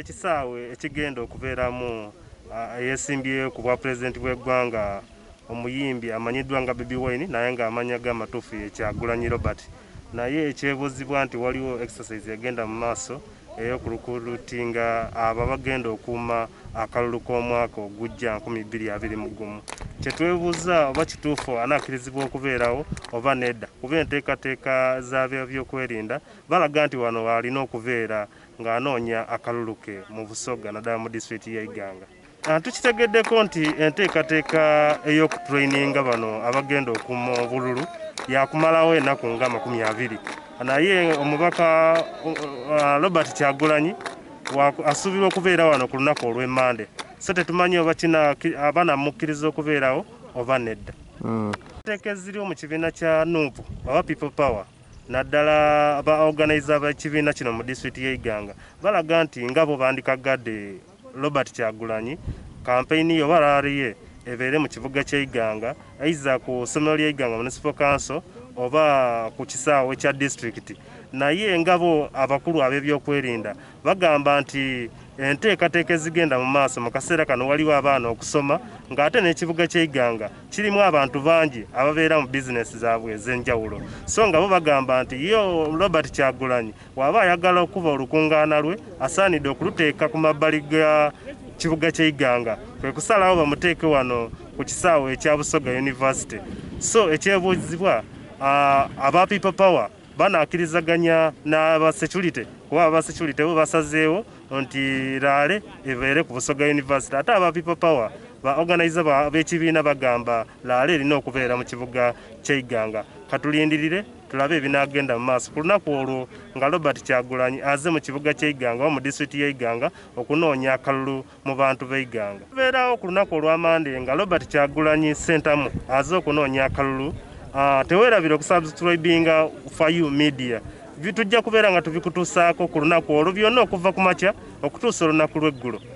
ekisaawe ekigenda okubeeramu ah, eyeesimbye ku bwa pulezidenti bw'eggwanga omuyimbi amanyiddwa nga bibi wine naye ngaamanya ga amatuufu yekyagulanyi robert naye ekyebuzibwa nti waliwo exercise egenda mu maaso eyokurukurutinga abo bagenda okuuma akalulu k'omwaka ogujja 2021 kyetwebuuza oba kituufu anaakkirizibwa okubeerawo oba nedda kuba enteekateeka zabyebyokwerinda balaga nti wano alina okubeera ng'anoonya akalulu ke mu busoga naddala mu disitulikiti yaiganga ah, tukitegeddeko nti enteekateeka ey'okutraininga bano abagenda okuma obululu yakumalawo ennaku nga 20 naye omubaka uh, uh, robert kyagulanyi asuubirwa okubeera wano ku lunaku olw'emmande so tetumanyi oba kina abaana mukkiriza okubeerawo oba nedda enteeka hmm. eziri mu kibiina kya nuupu aba people power naddala baorganiza bekibiina kino mu disitulikiti yeiganga balaga nti ngabo bandikagadde robert kyagulanyi kampeyini ye oba raariye ebeere mu kibuga kyeiganga aiza ku ssomero lyeiganga municipal council oba ku kisaawe kya disitulikiti naye ngabo abakulu ab'ebyokwerinda bagamba nti enteekateeka ezigenda mu maaso mu kaseera kano waliwo abaana okusoma ng'ate n'ekibuga ky'eiganga kirimu abantu bangi ababeera mu bizinesi zaabwe ez'enjawulo so nga bo bagamba nti yo robert kyagulanyi waaba ayagala okuba olukungaana lwe asaanidde okuluteeka ku mabbali ga kibuga ky'eiganga kwe kusalawo bamuteeke wano ku kisaawe ekya busoga university so ekyebuuzibwa ah, aba people power banakirizaganya n'abasecurite kuba abasecurite bo basazeewo nti raale ebeere ku busoga yunivasity ate aba people power baorganize b'ekibiina bagamba raale erina okubeera mu kibuga kyeiganga katulindirire tulabe ebinagenda mu maaso ku lunaku olwo nga robert kyagulanyi aze mu kibuga kyeiganga oba mu disitulikiti yeiganga okunoonya akalulu mu bantu beiganga tubeerawo ku lunaku olwamande nga robert kyagulanyi sentamu aze okunoonya akalulu uh, ah, tewerabire okusubscribinga fayu media tujja kubeera nga tubikutuusaako ku lunaku olwo byonna okuva ku makya okutuusa olunaku lw'eggulo